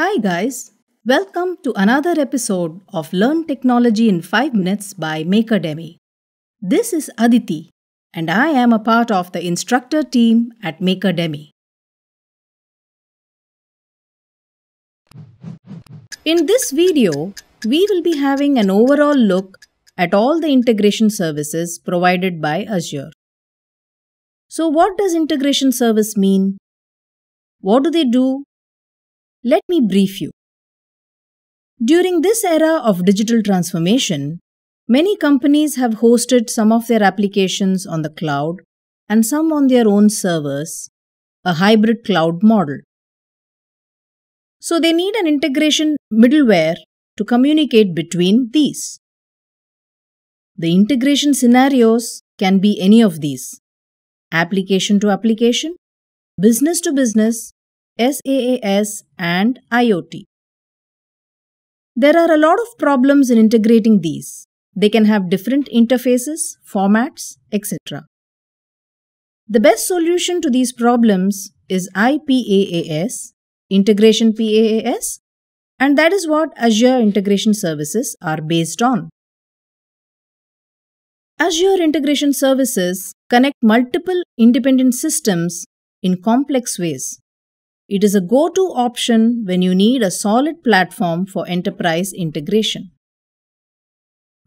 Hi, guys. Welcome to another episode of Learn Technology in 5 Minutes by Demi. This is Aditi, and I am a part of the instructor team at Demi. In this video, we will be having an overall look at all the integration services provided by Azure. So what does integration service mean? What do they do let me brief you. During this era of digital transformation, many companies have hosted some of their applications on the cloud and some on their own servers, a hybrid cloud model. So they need an integration middleware to communicate between these. The integration scenarios can be any of these application to application, business to business, SaaS and IoT. There are a lot of problems in integrating these. They can have different interfaces, formats, etc. The best solution to these problems is IPaaS, Integration PaaS, and that is what Azure Integration Services are based on. Azure Integration Services connect multiple independent systems in complex ways it is a go-to option when you need a solid platform for enterprise integration.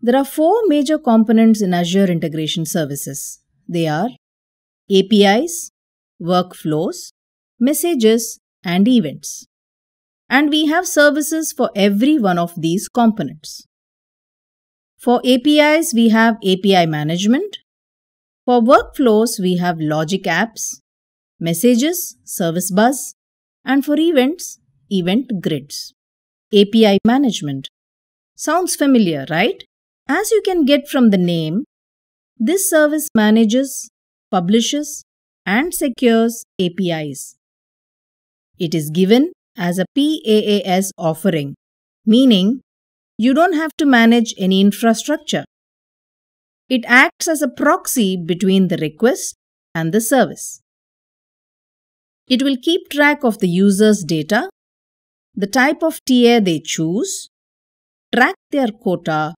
There are four major components in Azure Integration Services. They are APIs, workflows, messages, and events. And we have services for every one of these components. For APIs, we have API management. For workflows, we have logic apps, messages, service bus, and for events, event grids. API management. Sounds familiar, right? As you can get from the name, this service manages, publishes, and secures APIs. It is given as a PaaS offering, meaning you don't have to manage any infrastructure. It acts as a proxy between the request and the service. It will keep track of the user's data, the type of tier they choose, track their quota,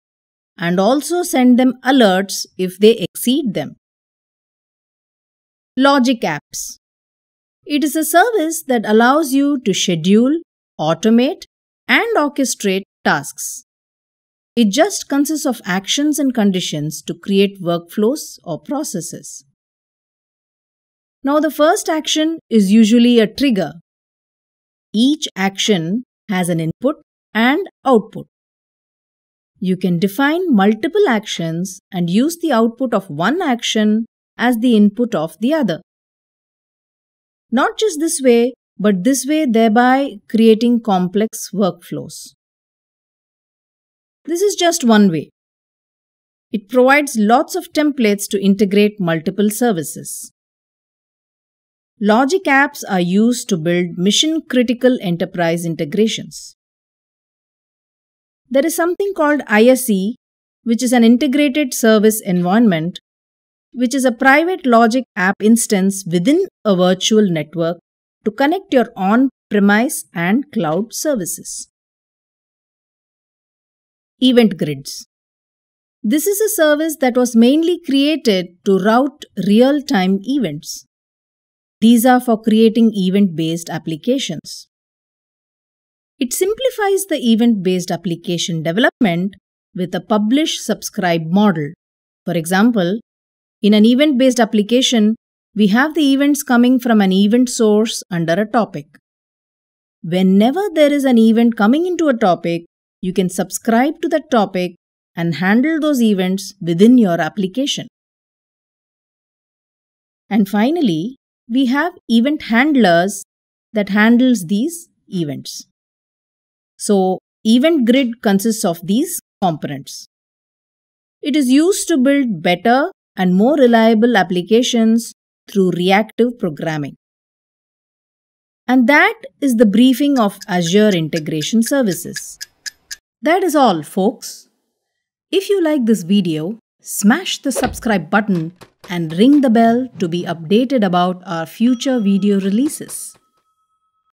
and also send them alerts if they exceed them. Logic Apps It is a service that allows you to schedule, automate, and orchestrate tasks. It just consists of actions and conditions to create workflows or processes. Now, the first action is usually a trigger. Each action has an input and output. You can define multiple actions and use the output of one action as the input of the other. Not just this way, but this way thereby creating complex workflows. This is just one way. It provides lots of templates to integrate multiple services. Logic apps are used to build mission critical enterprise integrations. There is something called ISE, which is an integrated service environment, which is a private logic app instance within a virtual network to connect your on premise and cloud services. Event grids. This is a service that was mainly created to route real time events. These are for creating event-based applications. It simplifies the event-based application development with a publish-subscribe model. For example, in an event-based application, we have the events coming from an event source under a topic. Whenever there is an event coming into a topic, you can subscribe to that topic and handle those events within your application. And finally, we have event handlers that handles these events. So event grid consists of these components. It is used to build better and more reliable applications through reactive programming. And that is the briefing of Azure Integration Services. That is all folks. If you like this video, smash the subscribe button and ring the bell to be updated about our future video releases.